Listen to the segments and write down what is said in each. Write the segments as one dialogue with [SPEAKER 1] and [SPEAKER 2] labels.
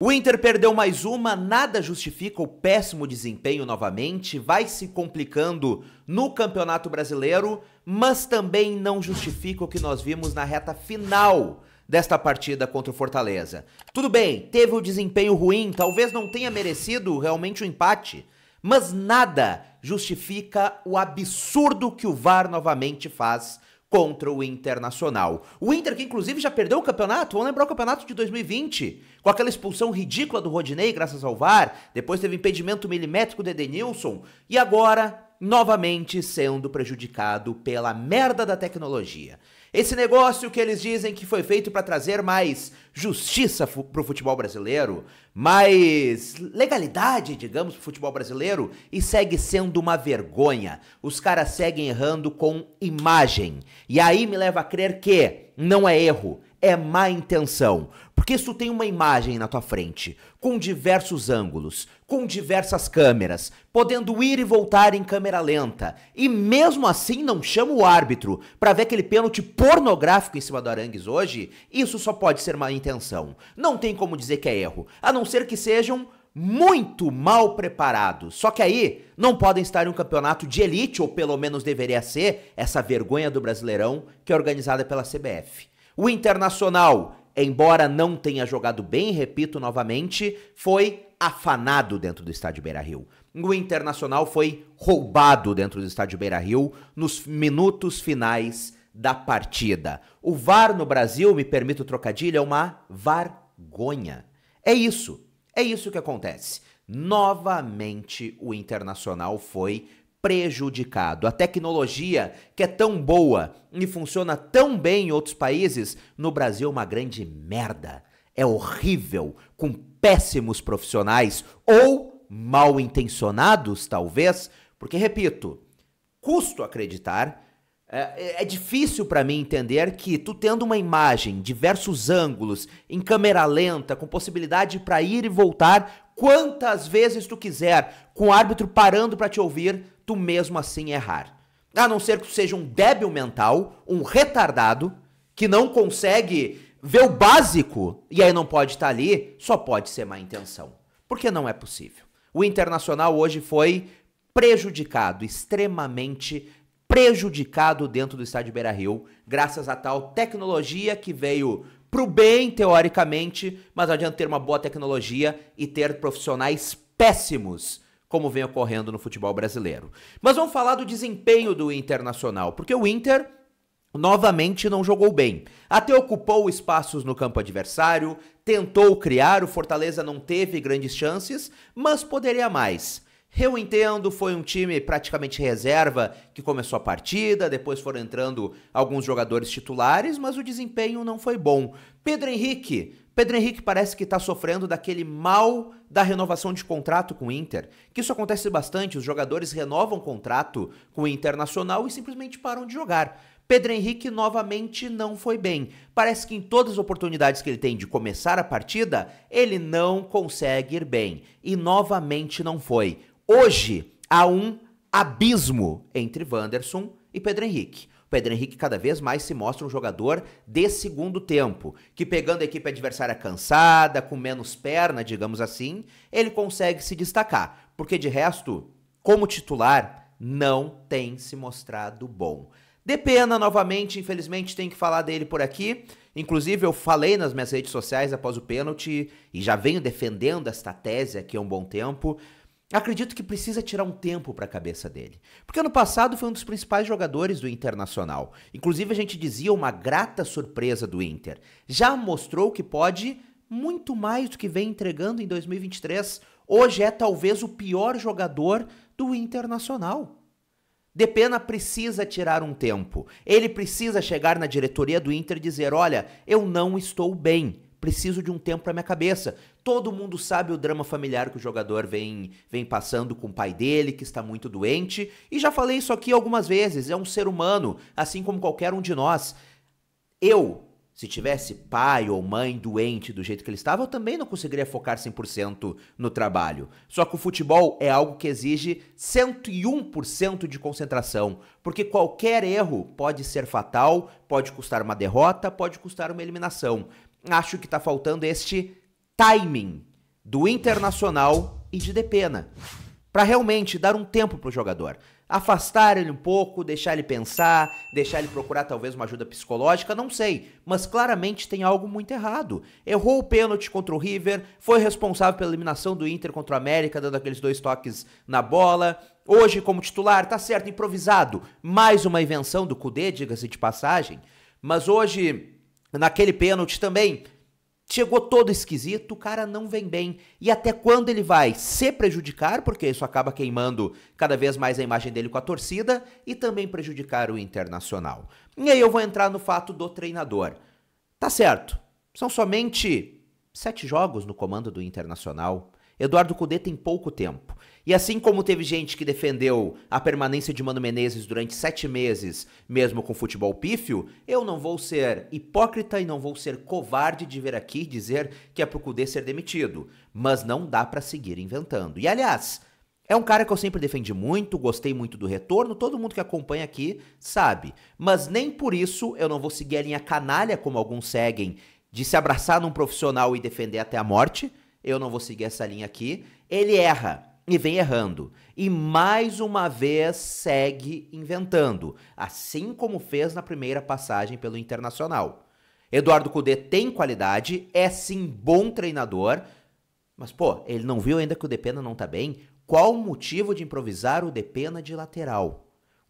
[SPEAKER 1] O Inter perdeu mais uma, nada justifica o péssimo desempenho novamente, vai se complicando no Campeonato Brasileiro, mas também não justifica o que nós vimos na reta final desta partida contra o Fortaleza. Tudo bem, teve o um desempenho ruim, talvez não tenha merecido realmente o um empate, mas nada justifica o absurdo que o VAR novamente faz contra o Internacional. O Inter, que inclusive já perdeu o campeonato, vamos lembrar o campeonato de 2020, com aquela expulsão ridícula do Rodinei, graças ao VAR, depois teve impedimento milimétrico de Edenilson, e agora novamente sendo prejudicado pela merda da tecnologia. Esse negócio que eles dizem que foi feito para trazer mais justiça para o futebol brasileiro, mais legalidade, digamos, para o futebol brasileiro, e segue sendo uma vergonha. Os caras seguem errando com imagem. E aí me leva a crer que não é erro, é má intenção. Porque se tu tem uma imagem na tua frente, com diversos ângulos, com diversas câmeras, podendo ir e voltar em câmera lenta, e mesmo assim não chama o árbitro para ver aquele pênalti pornográfico em cima do Arangues hoje, isso só pode ser má intenção. Não tem como dizer que é erro, a não ser que sejam muito mal preparados. Só que aí não podem estar em um campeonato de elite, ou pelo menos deveria ser, essa vergonha do Brasileirão que é organizada pela CBF. O Internacional, embora não tenha jogado bem, repito novamente, foi afanado dentro do estádio Beira-Rio. O Internacional foi roubado dentro do estádio Beira-Rio nos minutos finais da partida. O VAR no Brasil, me permito o trocadilho, é uma vergonha. É isso. É isso que acontece. Novamente o Internacional foi prejudicado. A tecnologia, que é tão boa e funciona tão bem em outros países, no Brasil é uma grande merda. É horrível, com péssimos profissionais ou mal intencionados, talvez, porque, repito, custo acreditar. É, é difícil para mim entender que tu tendo uma imagem, diversos ângulos, em câmera lenta, com possibilidade para ir e voltar, quantas vezes tu quiser, com o árbitro parando para te ouvir, tu mesmo assim errar. A não ser que tu seja um débil mental, um retardado, que não consegue ver o básico e aí não pode estar tá ali, só pode ser má intenção. Porque não é possível. O Internacional hoje foi prejudicado, extremamente prejudicado dentro do estádio Beira-Rio, graças a tal tecnologia que veio pro bem, teoricamente, mas não adianta ter uma boa tecnologia e ter profissionais péssimos, como vem ocorrendo no futebol brasileiro. Mas vamos falar do desempenho do Internacional, porque o Inter novamente não jogou bem. Até ocupou espaços no campo adversário, tentou criar, o Fortaleza não teve grandes chances, mas poderia mais. Eu entendo, foi um time praticamente reserva que começou a partida, depois foram entrando alguns jogadores titulares, mas o desempenho não foi bom. Pedro Henrique. Pedro Henrique parece que está sofrendo daquele mal da renovação de contrato com o Inter. Que isso acontece bastante, os jogadores renovam contrato com o Internacional e simplesmente param de jogar. Pedro Henrique novamente não foi bem. Parece que em todas as oportunidades que ele tem de começar a partida, ele não consegue ir bem. E novamente não foi. Hoje há um abismo entre Wanderson e Pedro Henrique. O Pedro Henrique cada vez mais se mostra um jogador de segundo tempo, que pegando a equipe adversária cansada, com menos perna, digamos assim, ele consegue se destacar, porque de resto, como titular, não tem se mostrado bom. De pena, novamente, infelizmente tem que falar dele por aqui. Inclusive, eu falei nas minhas redes sociais após o pênalti e já venho defendendo esta tese aqui há um bom tempo acredito que precisa tirar um tempo para a cabeça dele. Porque ano passado foi um dos principais jogadores do Internacional. Inclusive, a gente dizia uma grata surpresa do Inter. Já mostrou que pode muito mais do que vem entregando em 2023. Hoje é talvez o pior jogador do Internacional. Depena precisa tirar um tempo. Ele precisa chegar na diretoria do Inter e dizer: olha, eu não estou bem preciso de um tempo para minha cabeça. Todo mundo sabe o drama familiar que o jogador vem, vem passando com o pai dele, que está muito doente, e já falei isso aqui algumas vezes, é um ser humano, assim como qualquer um de nós. Eu, se tivesse pai ou mãe doente do jeito que ele estava, eu também não conseguiria focar 100% no trabalho. Só que o futebol é algo que exige 101% de concentração, porque qualquer erro pode ser fatal, pode custar uma derrota, pode custar uma eliminação acho que está faltando este timing do Internacional e de Depena. Para realmente dar um tempo para o jogador. Afastar ele um pouco, deixar ele pensar, deixar ele procurar talvez uma ajuda psicológica, não sei. Mas claramente tem algo muito errado. Errou o pênalti contra o River, foi responsável pela eliminação do Inter contra o América, dando aqueles dois toques na bola. Hoje, como titular, tá certo, improvisado. Mais uma invenção do Cudê, diga-se de passagem. Mas hoje naquele pênalti também. Chegou todo esquisito, o cara não vem bem. E até quando ele vai se prejudicar, porque isso acaba queimando cada vez mais a imagem dele com a torcida e também prejudicar o internacional. E aí eu vou entrar no fato do treinador. Tá certo, são somente sete jogos no comando do internacional. Eduardo Cudê tem pouco tempo. E assim como teve gente que defendeu a permanência de Mano Menezes durante sete meses, mesmo com futebol pífio, eu não vou ser hipócrita e não vou ser covarde de vir aqui dizer que é pro Cudê ser demitido. Mas não dá para seguir inventando. E aliás, é um cara que eu sempre defendi muito, gostei muito do retorno, todo mundo que acompanha aqui sabe. Mas nem por isso eu não vou seguir a linha canalha como alguns seguem, de se abraçar num profissional e defender até a morte. Eu não vou seguir essa linha aqui. Ele erra e vem errando. E mais uma vez segue inventando, assim como fez na primeira passagem pelo Internacional. Eduardo Cudê tem qualidade, é sim bom treinador, mas pô, ele não viu ainda que o Depena não tá bem? Qual o motivo de improvisar o Depena de lateral?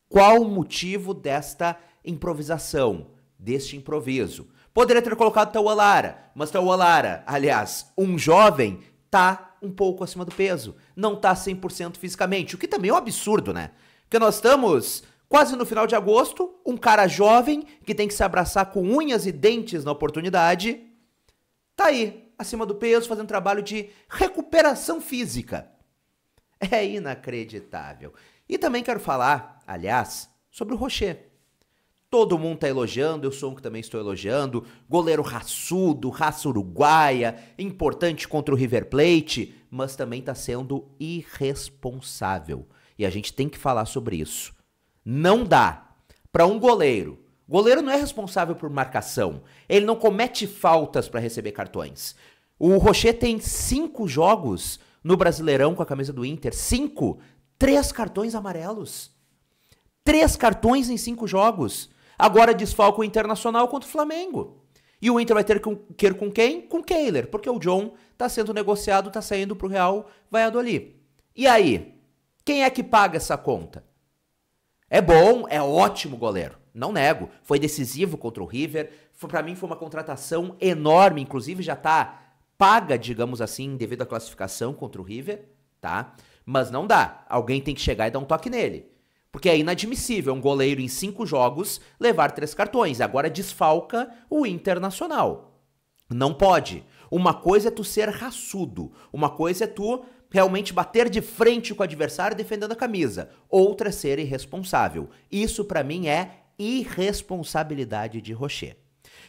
[SPEAKER 1] Qual o motivo desta improvisação, deste improviso? Poderia ter colocado Tauolara, mas Tauolara, aliás, um jovem, tá um pouco acima do peso, não tá 100% fisicamente, o que também é um absurdo, né? Porque nós estamos quase no final de agosto, um cara jovem que tem que se abraçar com unhas e dentes na oportunidade, tá aí, acima do peso, fazendo trabalho de recuperação física. É inacreditável. E também quero falar, aliás, sobre o Rocher. Todo mundo tá elogiando, eu sou um que também estou elogiando. Goleiro raçudo, raça uruguaia, importante contra o River Plate, mas também tá sendo irresponsável. E a gente tem que falar sobre isso. Não dá para um goleiro. Goleiro não é responsável por marcação. Ele não comete faltas para receber cartões. O Rocher tem cinco jogos no Brasileirão com a camisa do Inter. Cinco, três cartões amarelos. Três cartões em cinco jogos. Agora desfalca o Internacional contra o Flamengo. E o Inter vai ter que ir com quem? Com Kehler, porque o John está sendo negociado, está saindo para o Real Valladolid. E aí? Quem é que paga essa conta? É bom, é ótimo goleiro, não nego. Foi decisivo contra o River, para mim foi uma contratação enorme, inclusive já está paga, digamos assim, devido à classificação contra o River, tá? Mas não dá, alguém tem que chegar e dar um toque nele. Porque é inadmissível um goleiro em cinco jogos levar três cartões. Agora desfalca o Internacional. Não pode. Uma coisa é tu ser raçudo, uma coisa é tu realmente bater de frente com o adversário defendendo a camisa, outra é ser irresponsável. Isso para mim é irresponsabilidade de Rocher.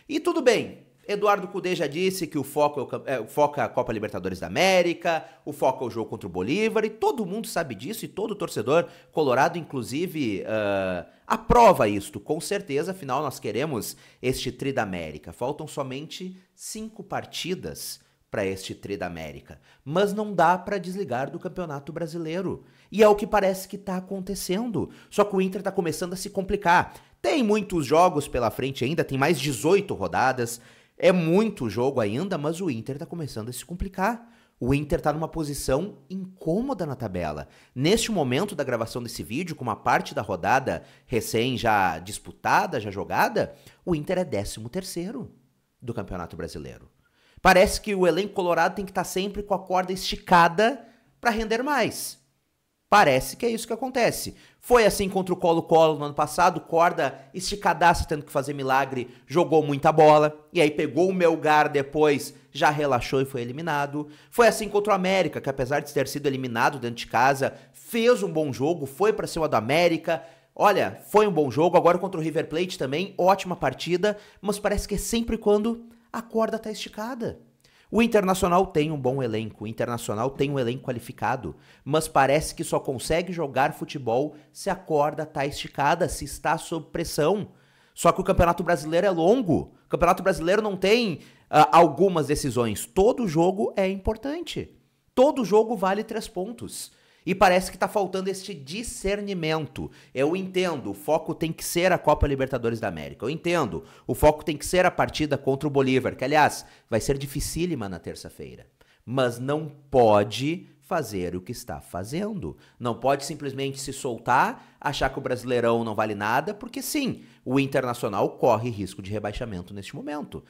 [SPEAKER 1] E tudo bem, Eduardo Cudê já disse que o foco é, o, é, foca é a Copa Libertadores da América, o foco é o jogo contra o Bolívar, e todo mundo sabe disso, e todo torcedor colorado, inclusive, uh, aprova isto, com certeza, afinal nós queremos este Tri da América. Faltam somente cinco partidas para este Tri da América. Mas não dá para desligar do Campeonato Brasileiro. E é o que parece que está acontecendo. Só que o Inter está começando a se complicar. Tem muitos jogos pela frente ainda, tem mais 18 rodadas. É muito jogo ainda, mas o Inter está começando a se complicar. O Inter está numa posição incômoda na tabela. Neste momento da gravação desse vídeo, com uma parte da rodada recém já disputada, já jogada, o Inter é 13 terceiro do Campeonato Brasileiro. Parece que o elenco colorado tem que estar tá sempre com a corda esticada para render mais. Parece que é isso que acontece. Foi assim contra o Colo-Colo no ano passado, corda esticadaça tendo que fazer milagre, jogou muita bola, e aí pegou o Melgar depois, já relaxou e foi eliminado. Foi assim contra o América, que apesar de ter sido eliminado dentro de casa, fez um bom jogo, foi para cima do América. Olha, foi um bom jogo, agora contra o River Plate também, ótima partida, mas parece que é sempre quando a corda tá esticada. O Internacional tem um bom elenco, o Internacional tem um elenco qualificado, mas parece que só consegue jogar futebol se a corda está esticada, se está sob pressão. Só que o Campeonato Brasileiro é longo. O Campeonato Brasileiro não tem uh, algumas decisões. Todo jogo é importante. Todo jogo vale três pontos. E parece que está faltando este discernimento. Eu entendo, o foco tem que ser a Copa Libertadores da América. Eu entendo, o foco tem que ser a partida contra o Bolívar, que aliás vai ser dificílima na terça-feira. Mas não pode fazer o que está fazendo. Não pode simplesmente se soltar, achar que o Brasileirão não vale nada, porque sim, o Internacional corre risco de rebaixamento neste momento.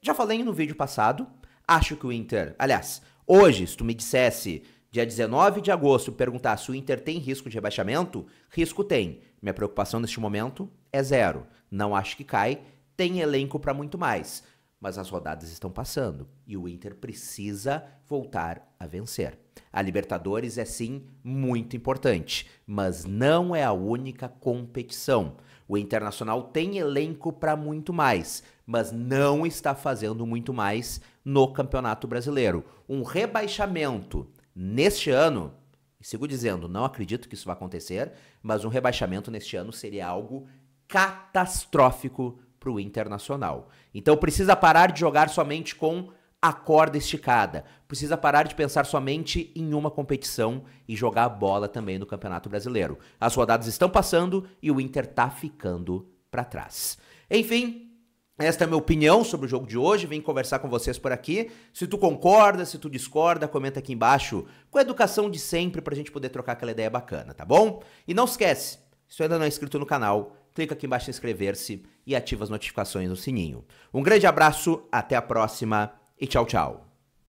[SPEAKER 1] Já falei no vídeo passado, acho que o Inter, aliás, hoje, se tu me dissesse dia 19 de agosto, perguntar se o Inter tem risco de rebaixamento, risco tem. Minha preocupação neste momento é zero. Não acho que cai, tem elenco para muito mais. Mas as rodadas estão passando e o Inter precisa voltar a vencer. A Libertadores é sim muito importante, mas não é a única competição. O Internacional tem elenco para muito mais, mas não está fazendo muito mais no Campeonato Brasileiro. Um rebaixamento neste ano, e sigo dizendo, não acredito que isso vai acontecer, mas um rebaixamento neste ano seria algo catastrófico para o Internacional. Então precisa parar de jogar somente com a corda esticada. Precisa parar de pensar somente em uma competição e jogar bola também no Campeonato Brasileiro. As rodadas estão passando e o Inter tá ficando para trás. Enfim, esta é a minha opinião sobre o jogo de hoje, vim conversar com vocês por aqui. Se tu concorda, se tu discorda, comenta aqui embaixo com a educação de sempre pra gente poder trocar aquela ideia bacana, tá bom? E não esquece, se tu ainda não é inscrito no canal, clica aqui embaixo em inscrever-se e ativa as notificações no sininho. Um grande abraço, até a próxima e tchau, tchau.